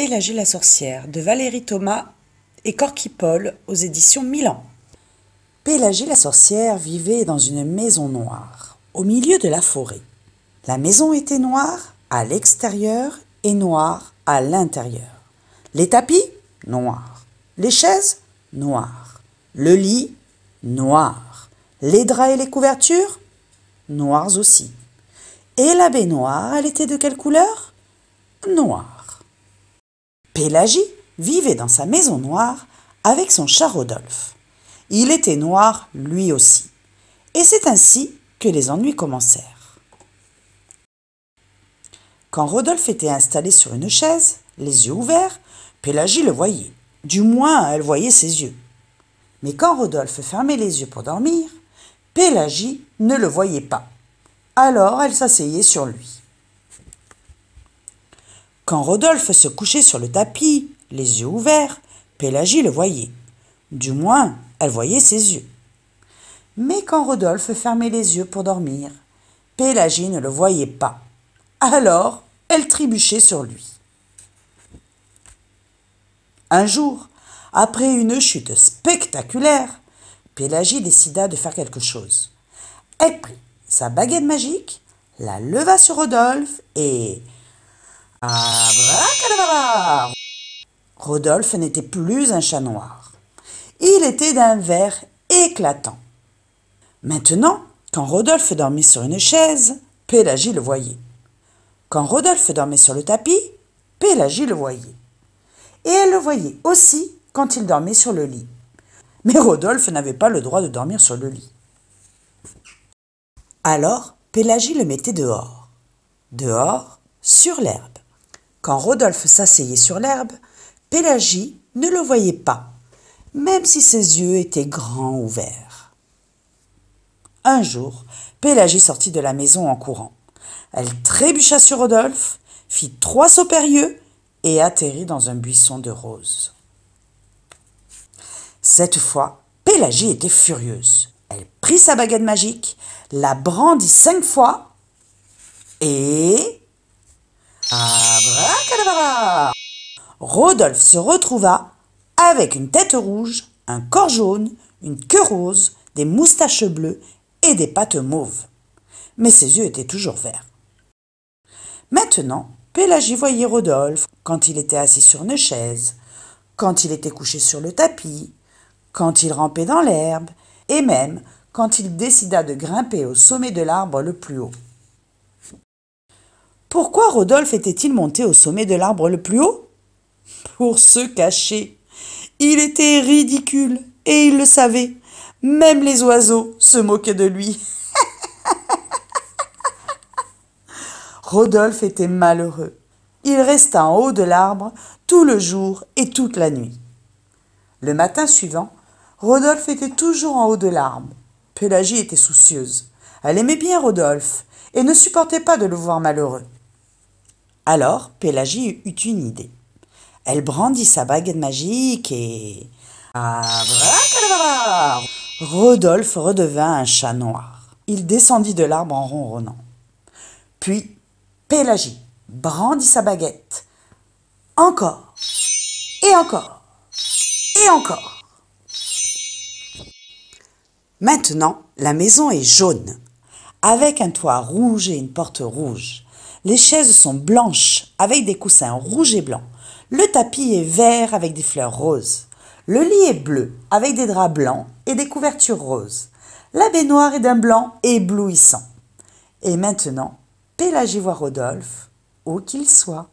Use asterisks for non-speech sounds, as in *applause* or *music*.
Pélagie la sorcière de Valérie Thomas et Corky Paul aux éditions Milan. Pélagie la sorcière vivait dans une maison noire, au milieu de la forêt. La maison était noire à l'extérieur et noire à l'intérieur. Les tapis Noirs. Les chaises Noires. Le lit Noir. Les draps et les couvertures Noirs aussi. Et la baignoire, elle était de quelle couleur Noire. Pélagie vivait dans sa maison noire avec son chat Rodolphe. Il était noir lui aussi. Et c'est ainsi que les ennuis commencèrent. Quand Rodolphe était installé sur une chaise, les yeux ouverts, Pélagie le voyait. Du moins, elle voyait ses yeux. Mais quand Rodolphe fermait les yeux pour dormir, Pélagie ne le voyait pas. Alors elle s'asseyait sur lui. Quand Rodolphe se couchait sur le tapis, les yeux ouverts, Pélagie le voyait. Du moins, elle voyait ses yeux. Mais quand Rodolphe fermait les yeux pour dormir, Pélagie ne le voyait pas. Alors, elle trébuchait sur lui. Un jour, après une chute spectaculaire, Pélagie décida de faire quelque chose. Elle prit sa baguette magique, la leva sur Rodolphe et ah, Rodolphe n'était plus un chat noir. Il était d'un vert éclatant. Maintenant, quand Rodolphe dormait sur une chaise, Pélagie le voyait. Quand Rodolphe dormait sur le tapis, Pélagie le voyait. Et elle le voyait aussi quand il dormait sur le lit. Mais Rodolphe n'avait pas le droit de dormir sur le lit. Alors, Pélagie le mettait dehors. Dehors, sur l'herbe. Quand Rodolphe s'asseyait sur l'herbe, Pélagie ne le voyait pas, même si ses yeux étaient grands ouverts. Un jour, Pélagie sortit de la maison en courant. Elle trébucha sur Rodolphe, fit trois sauts périlleux et atterrit dans un buisson de roses. Cette fois, Pélagie était furieuse. Elle prit sa baguette magique, la brandit cinq fois et Rodolphe se retrouva avec une tête rouge, un corps jaune, une queue rose, des moustaches bleues et des pattes mauves. Mais ses yeux étaient toujours verts. Maintenant, Pélagie voyait Rodolphe quand il était assis sur une chaise, quand il était couché sur le tapis, quand il rampait dans l'herbe, et même quand il décida de grimper au sommet de l'arbre le plus haut. Pourquoi Rodolphe était-il monté au sommet de l'arbre le plus haut Pour se cacher. Il était ridicule, et il le savait. Même les oiseaux se moquaient de lui. *laughs* Rodolphe était malheureux. Il resta en haut de l'arbre tout le jour et toute la nuit. Le matin suivant, Rodolphe était toujours en haut de l'arbre. Pelagie était soucieuse. Elle aimait bien Rodolphe et ne supportait pas de le voir malheureux. Alors Pélagie eut une idée. Elle brandit sa baguette magique et... Rodolphe redevint un chat noir. Il descendit de l'arbre en ronronnant. Puis Pélagie brandit sa baguette. Encore et encore et encore. Maintenant, la maison est jaune, avec un toit rouge et une porte rouge. Les chaises sont blanches avec des coussins rouges et blancs. Le tapis est vert avec des fleurs roses. Le lit est bleu avec des draps blancs et des couvertures roses. La baignoire est d'un blanc éblouissant. Et maintenant, Pélagie voit Rodolphe, où qu'il soit.